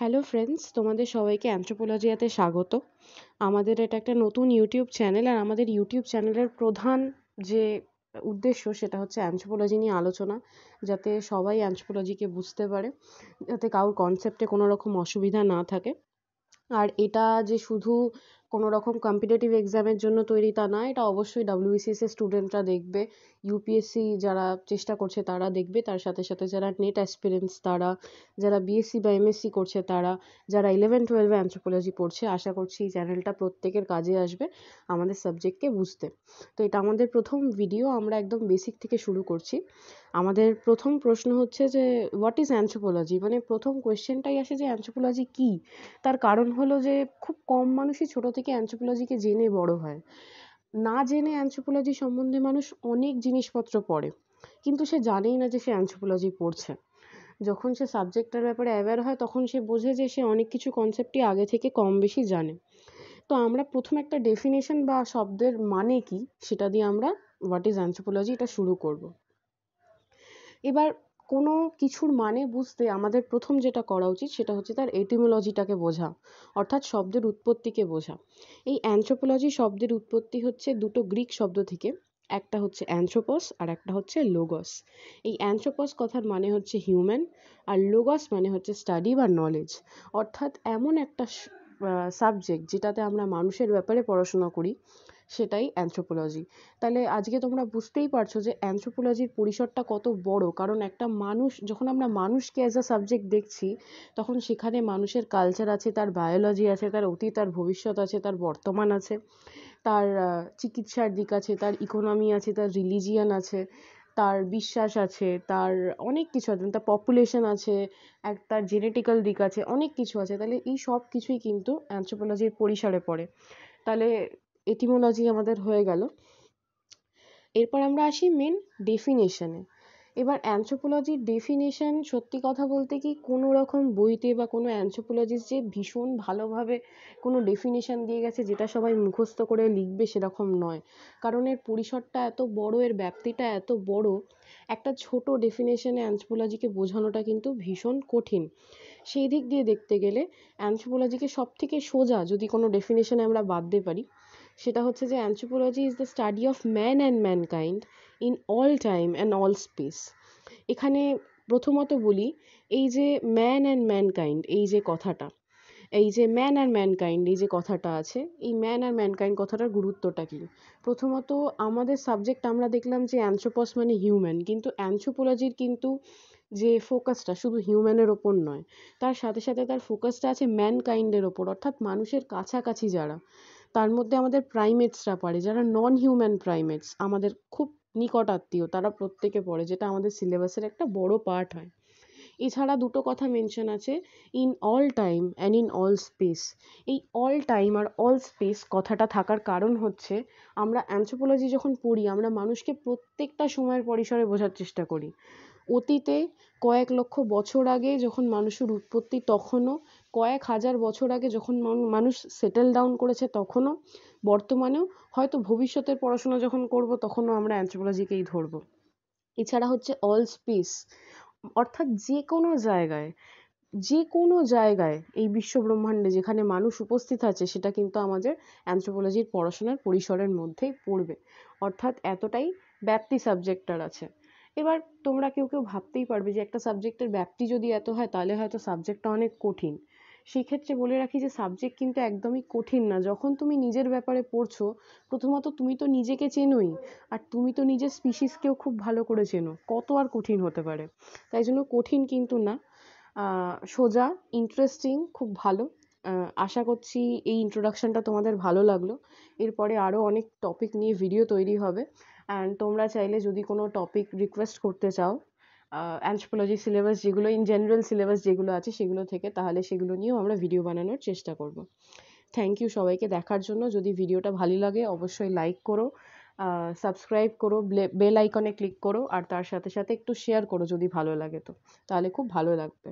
hello friends তোমাদের সবাইকে অ্যান্থ্রোপোলজিয়াতে স্বাগত আমাদের এটা একটা নতুন ইউটিউব চ্যানেল আর আমাদের ইউটিউব চ্যানেলের প্রধান যে উদ্দেশ্য সেটা হচ্ছে অ্যান্থ্রোপোলজি নিয়ে আলোচনা যাতে সবাই অ্যান্থ্রোপোলজিকে বুঝতে পারে যাতে কারোর কনসেপ্টে কোনো রকম অসুবিধা না থাকে আর এটা যে শুধু কোনো রকম কম্পিটিটিভ এক্সামের জন্য তৈরি তা নয় এটা অবশ্যই ডাব্লিউবিসিএসের e স্টুডেন্টরা দেখবে ইউপিএসসি যারা চেষ্টা করছে তারা দেখবে তার সাথে সাথে যারা নেট অ্যাসপিরেন্টস তারা যারা বিএসসি বা এমএসসি করছে তারা যারা ইলেভেন টুয়েলভে অ্যানথ্রোপোলজি পড়ছে আশা করছি এই চ্যানেলটা প্রত্যেকের কাজে আসবে আমাদের সাবজেক্টকে বুঝতে তো এটা আমাদের প্রথম ভিডিও আমরা একদম বেসিক থেকে শুরু করছি আমাদের প্রথম প্রশ্ন হচ্ছে যে হোয়াট ইজ অ্যানথ্রোপোলজি মানে প্রথম কোয়েশ্চেনটাই আসে যে অ্যানথ্রোপোলজি কী তার কারণ হলো যে খুব কম মানুষই ছোটো থেকে থেকে অ্যানথ্রোপোলজিকে জেনে বড় হয় না জেনে অ্যানথ্রোপোলজি সম্বন্ধে মানুষ অনেক জিনিসপত্র পড়ে কিন্তু সে জানেই না যে সে অ্যানথ্রোপোলজি পড়ছে যখন সে সাবজেক্টটার ব্যাপারে অ্যাওয়্যার হয় তখন সে বোঝে যে সে অনেক কিছু কনসেপ্টই আগে থেকে কম বেশি জানে তো আমরা প্রথমে একটা ডেফিনেশন বা শব্দের মানে কি সেটা দিয়ে আমরা হোয়াট ইজ অ্যানথ্রোপোলজি এটা শুরু করব এবার কোনো কিছুর মানে বুঝতে আমাদের প্রথম যেটা করা উচিত সেটা হচ্ছে তার এটিমোলজিটাকে বোঝা অর্থাৎ শব্দের উৎপত্তিকে বোঝা এই অ্যানথ্রোপোলজি শব্দের উৎপত্তি হচ্ছে দুটো গ্রিক শব্দ থেকে একটা হচ্ছে অ্যানথ্রোপস আর একটা হচ্ছে লোগস এই অ্যানথ্রোপস কথার মানে হচ্ছে হিউম্যান আর লোগস মানে হচ্ছে স্টাডি বা নলেজ অর্থাৎ এমন একটা সাবজেক্ট যেটাতে আমরা মানুষের ব্যাপারে পড়াশোনা করি সেটাই অ্যানথ্রোপোলজি তাহলে আজকে তোমরা বুঝতেই পারছো যে অ্যানথ্রোপোলজির পরিসরটা কত বড় কারণ একটা মানুষ যখন আমরা মানুষকে অ্যাজ আ সাবজেক্ট দেখছি তখন সেখানে মানুষের কালচার আছে তার বায়োলজি আছে তার অতীত তার ভবিষ্যৎ আছে তার বর্তমান আছে তার চিকিৎসার দিক আছে তার ইকোনমি আছে তার রিলিজিয়ান আছে তার বিশ্বাস আছে তার অনেক কিছু আছে তার পপুলেশন আছে এক তার জেনেটিক্যাল দিক আছে অনেক কিছু আছে তাহলে এই সব কিছুই কিন্তু অ্যানথ্রোপোলজির পরিসরে পড়ে তাহলে এটিমোলজি আমাদের হয়ে গেল এরপর আমরা আসি মেন ডেফিনেশানে এবার অ্যানথ্রোপোলজির ডেফিনেশান সত্যি কথা বলতে কি কোনো রকম বইতে বা কোনো অ্যানথ্রোপোলজিস্ট যে ভীষণ ভালোভাবে কোনো ডেফিনেশন দিয়ে গেছে যেটা সবাই মুখস্থ করে লিখবে সেরকম নয় কারণ এর পরিসরটা এত বড় এর ব্যাপ্তিটা এত বড় একটা ছোট ডেফিনেশানে অ্যানথ্রোপোলজিকে বোঝানোটা কিন্তু ভীষণ কঠিন সেই দিক দিয়ে দেখতে গেলে অ্যানথ্রোপোলজিকে সবথেকে সোজা যদি কোনো ডেফিনেশানে আমরা বাঁধতে পারি সেটা হচ্ছে যে anthropology is the study of man and mankind in all time and all space এখানে প্রথমত বলি এই যে ম্যান অ্যান্ড ম্যানকাইন্ড এই যে কথাটা এই যে ম্যান আর ম্যানকাইন্ড এই যে কথাটা আছে এই ম্যান আর ম্যানকাইন্ড কথাটার গুরুত্বটা কী প্রথমত আমাদের সাবজেক্ট আমরা দেখলাম যে অ্যানথ্রোপস মানে হিউম্যান কিন্তু অ্যান্থ্রোপোলজির কিন্তু যে ফোকাসটা শুধু হিউম্যানের ওপর নয় তার সাথে সাথে তার ফোকাসটা আছে ম্যানকাইন্ডের ওপর অর্থাৎ মানুষের কাছাকাছি যারা তার মধ্যে আমাদের প্রাইমেটসরা পড়ে যারা নন হিউম্যান প্রাইমেটস আমাদের খুব নিকট আত্মীয় তারা প্রত্যেকে পড়ে যেটা আমাদের সিলেবাসের একটা বড় পার্ট হয় এছাড়া দুটো কথা মেনশন আছে in all time and in all space এই অল টাইম আর অল স্পেস কথাটা থাকার কারণ হচ্ছে আমরা অ্যানথ্রোপোলজি যখন পড়ি আমরা মানুষকে প্রত্যেকটা সময়ের পরিসরে বোঝার চেষ্টা করি অতীতে কয়েক লক্ষ বছর আগে যখন মানুষের উৎপত্তি তখনও কয়েক হাজার বছর আগে যখন মানুষ সেটেল ডাউন করেছে তখনও বর্তমানেও হয়তো ভবিষ্যতের পড়াশোনা যখন করব তখনও আমরা অ্যানথ্রোপোলজিকেই ধরব এছাড়া হচ্ছে অল স্পেস অর্থাৎ যে কোনো জায়গায় যে কোনো জায়গায় এই বিশ্বব্রহ্মাণ্ডে যেখানে মানুষ উপস্থিত আছে সেটা কিন্তু আমাদের অ্যানথ্রোপোলজির পড়াশোনার পরিসরের মধ্যেই পড়বে অর্থাৎ এতটাই ব্যাপ্তি সাবজেক্টটার আছে এবার তোমরা কেউ কেউ ভাবতেই পারবে যে একটা সাবজেক্টের ব্যাপ্তি যদি এত হয় তাহলে হয়তো সাবজেক্টটা অনেক কঠিন সেক্ষেত্রে বলে রাখি যে সাবজেক্ট কিন্তু একদমই কঠিন না যখন তুমি নিজের ব্যাপারে পড়ছো প্রথমত তুমি তো নিজেকে চেনোই আর তুমি তো নিজের স্পিসিসকেও খুব ভালো করে চেনো কত আর কঠিন হতে পারে তাই জন্য কঠিন কিন্তু না সোজা ইন্টারেস্টিং খুব ভালো আশা করছি এই ইন্ট্রোডাকশনটা তোমাদের ভালো লাগলো এরপরে আরও অনেক টপিক নিয়ে ভিডিও তৈরি হবে অ্যান্ড তোমরা চাইলে যদি কোনো টপিক রিকোয়েস্ট করতে চাও অ্যান্থ্রোপোলজি সিলেবাস যেগুলো ইন জেনারেল সিলেবাস যেগুলো আছে সেগুলো থেকে তাহলে সেগুলো নিয়েও আমরা ভিডিও বানানোর চেষ্টা করব থ্যাংক ইউ সবাইকে দেখার জন্য যদি ভিডিওটা ভালো লাগে অবশ্যই লাইক করো সাবস্ক্রাইব করো বেল আইকনে ক্লিক করো আর তার সাথে সাথে একটু শেয়ার করো যদি ভালো লাগে তো তাহলে খুব ভালো লাগবে